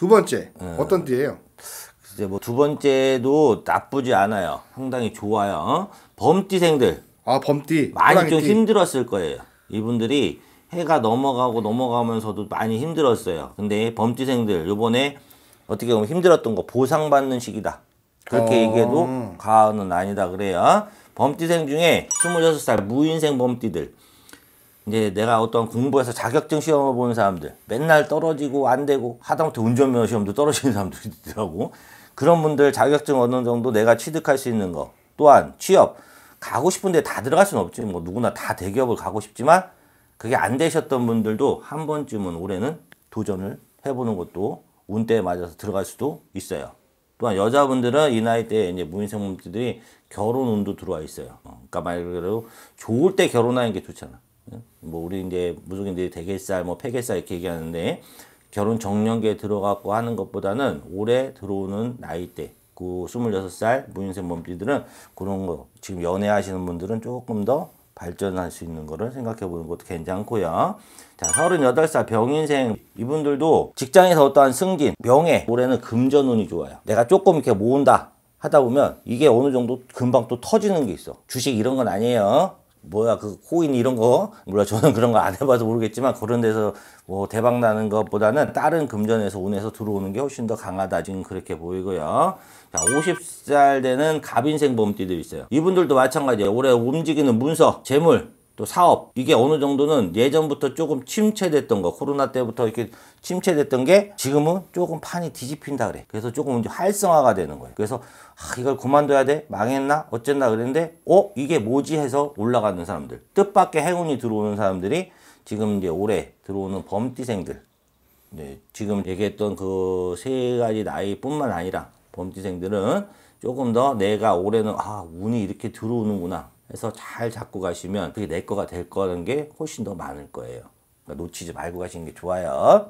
두 번째 어떤 띠예요? 이제 뭐 두 번째도 나쁘지 않아요. 상당히 좋아요. 어? 범띠생들 아 범띠 많이 좀 띠. 힘들었을 거예요. 이분들이 해가 넘어가고 넘어가면서도 많이 힘들었어요. 근데 범띠생들 요번에 어떻게 보면 힘들었던 거 보상받는 시기다. 그렇게 어... 얘기해도 과언은 아니다 그래요. 범띠생 중에 26살 무인생 범띠들 이제 내가 어떤 공부해서 자격증 시험을 보는 사람들 맨날 떨어지고 안 되고 하다못해 운전면허 시험도 떨어지는 사람들이 있더라고 그런 분들 자격증 어느 정도 내가 취득할 수 있는 거 또한 취업 가고 싶은데 다 들어갈 수는 없지 뭐 누구나 다 대기업을 가고 싶지만 그게 안 되셨던 분들도 한 번쯤은 올해는 도전을 해보는 것도 운대에 맞아서 들어갈 수도 있어요 또한 여자분들은 이 나이 때에 이제 무인생물들이 결혼 운도 들어와 있어요 어, 그러니까 말 그대로 좋을 때 결혼하는 게 좋잖아 뭐 우리 이제 무속인들이 대개살, 뭐 폐개살 이렇게 얘기하는데 결혼 정년기에 들어가고 하는 것보다는 올해 들어오는 나이대 그 26살 무인생 몸띠들은 그런 거 지금 연애하시는 분들은 조금 더 발전할 수 있는 거를 생각해 보는 것도 괜찮고요. 자, 38살 병인생 이분들도 직장에서 어떠한 승진, 명예, 올해는 금전운이 좋아요. 내가 조금 이렇게 모은다 하다 보면 이게 어느 정도 금방 또 터지는 게 있어. 주식 이런 건 아니에요. 뭐야 그 코인 이런 거 물론 저는 그런 거 안 해봐서 모르겠지만 그런 데서 뭐 대박 나는 것보다는 다른 금전에서 운에서 들어오는 게 훨씬 더 강하다 지금 그렇게 보이고요 자 50살 되는 갑인생 범띠들 있어요 이분들도 마찬가지예요 올해 움직이는 문서 재물 또 사업 이게 어느 정도는 예전부터 조금 침체됐던 거 코로나 때부터 이렇게 침체됐던 게 지금은 조금 판이 뒤집힌다 그래 그래서 조금 이제 활성화가 되는 거예요 그래서 아, 이걸 그만둬야 돼 망했나 어쨌나 그랬는데 어 이게 뭐지 해서 올라가는 사람들 뜻밖의 행운이 들어오는 사람들이 지금 이제 올해 들어오는 범띠생들 네, 지금 얘기했던 그 세 가지 나이뿐만 아니라 범띠생들은 조금 더 내가 올해는 아 운이 이렇게 들어오는구나 해서 잘 잡고 가시면 그게 내 거가 될 거는 게 훨씬 더 많을 거예요. 그러니까 놓치지 말고 가시는 게 좋아요.